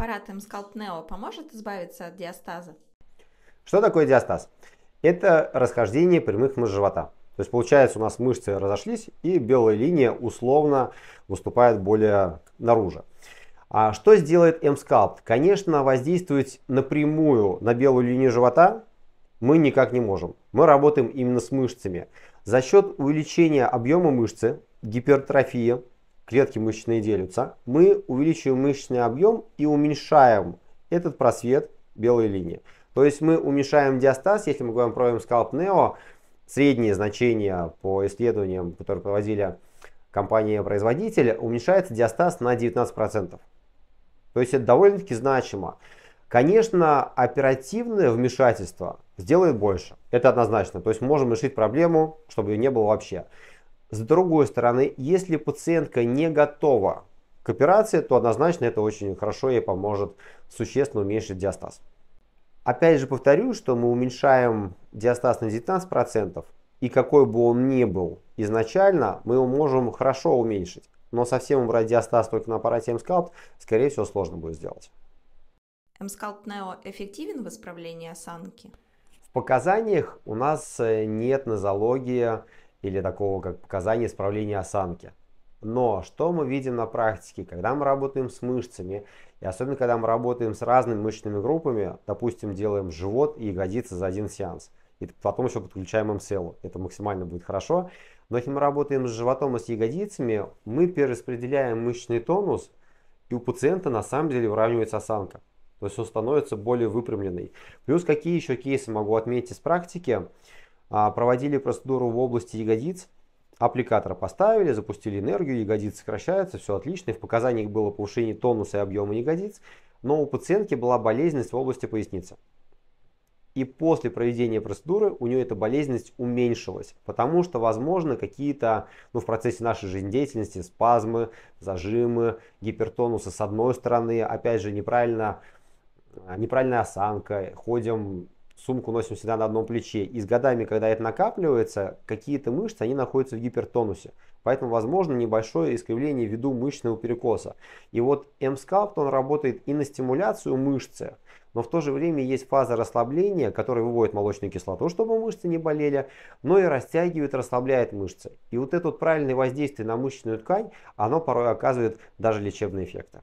аппарат Msculpt Neo поможет избавиться от диастаза? Что такое диастаз? Это расхождение прямых мышц живота. То есть получается у нас мышцы разошлись и белая линия условно выступает более наружу. А что сделает m Msculpt? Конечно, воздействовать напрямую на белую линию живота мы никак не можем. Мы работаем именно с мышцами. За счет увеличения объема мышцы, гипертрофии, клетки мышечные делятся, мы увеличиваем мышечный объем и уменьшаем этот просвет белой линии. То есть мы уменьшаем диастаз, если мы говорим про M-scalp средние значения по исследованиям, которые проводили компания-производитель, уменьшается диастаз на 19%. То есть это довольно-таки значимо. Конечно, оперативное вмешательство сделает больше. Это однозначно. То есть можем решить проблему, чтобы ее не было вообще. С другой стороны, если пациентка не готова к операции, то однозначно это очень хорошо ей поможет существенно уменьшить диастаз. Опять же повторю, что мы уменьшаем диастаз на 19%, и какой бы он ни был изначально, мы его можем хорошо уменьшить. Но совсем убрать диастаз только на аппарате MSCALP, скорее всего, сложно будет сделать. MSCALP Neo эффективен в исправлении осанки? В показаниях у нас э, нет нозологии или такого как показания исправления осанки. Но что мы видим на практике, когда мы работаем с мышцами, и особенно когда мы работаем с разными мышечными группами, допустим, делаем живот и ягодицы за один сеанс, и потом еще подключаем МСЛ, это максимально будет хорошо. Но если мы работаем с животом и с ягодицами, мы перераспределяем мышечный тонус, и у пациента на самом деле выравнивается осанка. То есть он становится более выпрямленный. Плюс какие еще кейсы могу отметить из практики? А, проводили процедуру в области ягодиц, аппликатор поставили, запустили энергию, ягодицы сокращаются, все отлично, и в показаниях было повышение тонуса и объема ягодиц, но у пациентки была болезненность в области поясницы. И после проведения процедуры у нее эта болезненность уменьшилась, потому что, возможно, какие-то ну, в процессе нашей жизнедеятельности спазмы, зажимы, гипертонусы с одной стороны, опять же, неправильно, а, неправильная осанка, ходим сумку носим всегда на одном плече. И с годами, когда это накапливается, какие-то мышцы, они находятся в гипертонусе. Поэтому возможно небольшое искривление ввиду мышечного перекоса. И вот М-скалпт, он работает и на стимуляцию мышцы, но в то же время есть фаза расслабления, которая выводит молочную кислоту, чтобы мышцы не болели, но и растягивает, расслабляет мышцы. И вот это вот правильное воздействие на мышечную ткань, оно порой оказывает даже лечебные эффекты.